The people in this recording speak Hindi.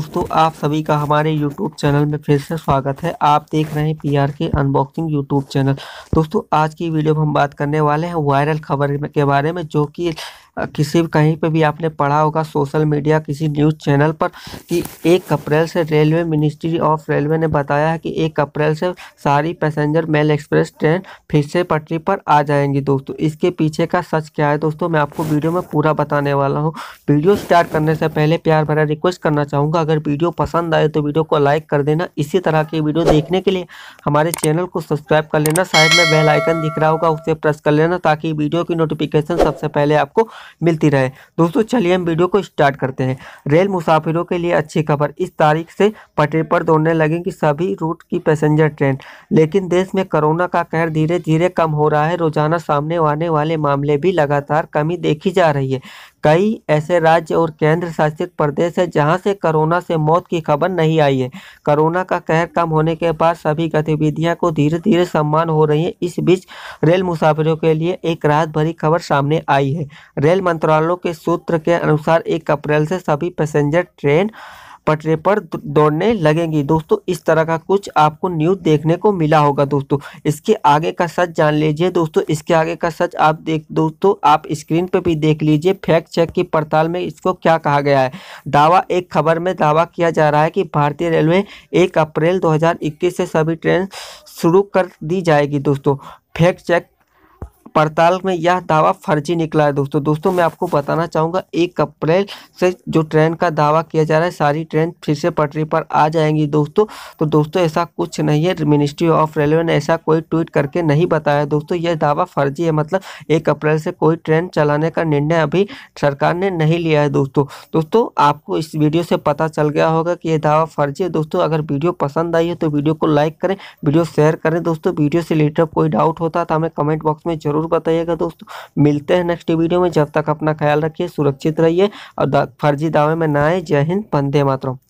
दोस्तों आप सभी का हमारे YouTube चैनल में फिर से स्वागत है आप देख रहे हैं P R K unboxing YouTube channel दोस्तों आज की वीडियो में हम बात करने वाले हैं वायरल खबर के बारे में जो कि किसी कहीं पे भी आपने पढ़ा होगा सोशल मीडिया किसी न्यूज़ चैनल पर कि एक अप्रैल से रेलवे मिनिस्ट्री ऑफ रेलवे ने बताया है कि एक अप्रैल से सारी पैसेंजर मेल एक्सप्रेस ट्रेन फिर से पटरी पर आ जाएंगी दोस्तों इसके पीछे का सच क्या है दोस्तों मैं आपको वीडियो में पूरा बताने वाला हूँ वीडियो स्टार्ट करने से पहले प्यार भरा रिक्वेस्ट करना चाहूँगा अगर वीडियो पसंद आए तो वीडियो को लाइक कर देना इसी तरह की वीडियो देखने के लिए हमारे चैनल को सब्सक्राइब कर लेना साइड में बेल आइकन दिख रहा होगा उसे प्रेस कर लेना ताकि वीडियो की नोटिफिकेशन सबसे पहले आपको मिलती रहे दोस्तों चलिए हम वीडियो को स्टार्ट करते हैं रेल मुसाफिरों के लिए अच्छी खबर इस तारीख से पटरी पर दौड़ने लगेंगी सभी रूट की पैसेंजर ट्रेन लेकिन देश में कोरोना का कहर धीरे धीरे कम हो रहा है रोजाना सामने आने वाले मामले भी लगातार कमी देखी जा रही है कई ऐसे राज्य और केंद्र शासित प्रदेश है जहां से कोरोना से मौत की खबर नहीं आई है कोरोना का कहर कम होने के बाद सभी गतिविधियां को धीरे धीरे सम्मान हो रही है इस बीच रेल मुसाफिरों के लिए एक राहत भरी खबर सामने आई है रेल मंत्रालय के सूत्र के अनुसार एक अप्रैल से सभी पैसेंजर ट्रेन पटरे पर दौड़ने लगेंगी दोस्तों इस तरह का कुछ आपको न्यूज़ देखने को मिला होगा दोस्तों इसके आगे का सच जान लीजिए दोस्तों इसके आगे का सच आप देख दोस्तों आप स्क्रीन पर भी देख लीजिए फैक्ट चेक की पड़ताल में इसको क्या कहा गया है दावा एक खबर में दावा किया जा रहा है कि भारतीय रेलवे एक अप्रैल दो से सभी ट्रेन शुरू कर दी जाएगी दोस्तों फैक्ट चेक पड़ताल में यह दावा फर्जी निकला है दोस्तों दोस्तों मैं आपको बताना चाहूँगा एक अप्रैल से जो ट्रेन का दावा किया जा रहा है सारी ट्रेन फिर से पटरी पर आ जाएंगी दोस्तों तो दोस्तों ऐसा कुछ नहीं है मिनिस्ट्री ऑफ रेलवे ने ऐसा कोई ट्वीट करके नहीं बताया दोस्तों यह दावा फर्जी है मतलब एक अप्रैल से कोई ट्रेन चलाने का निर्णय अभी सरकार ने नहीं लिया है दोस्तों दोस्तों आपको इस वीडियो से पता चल गया होगा कि यह दावा फर्जी है दोस्तों अगर वीडियो पसंद आई है तो वीडियो को लाइक करें वीडियो शेयर करें दोस्तों वीडियो से रिलेटेड कोई डाउट होता है तो हमें कमेंट बॉक्स में जरूर ज़रूर बताइएगा दोस्तों मिलते हैं नेक्स्ट वीडियो में जब तक अपना ख्याल रखिए सुरक्षित रहिए और फर्जी दावे में ना आए जय हिंद वंदे मातरम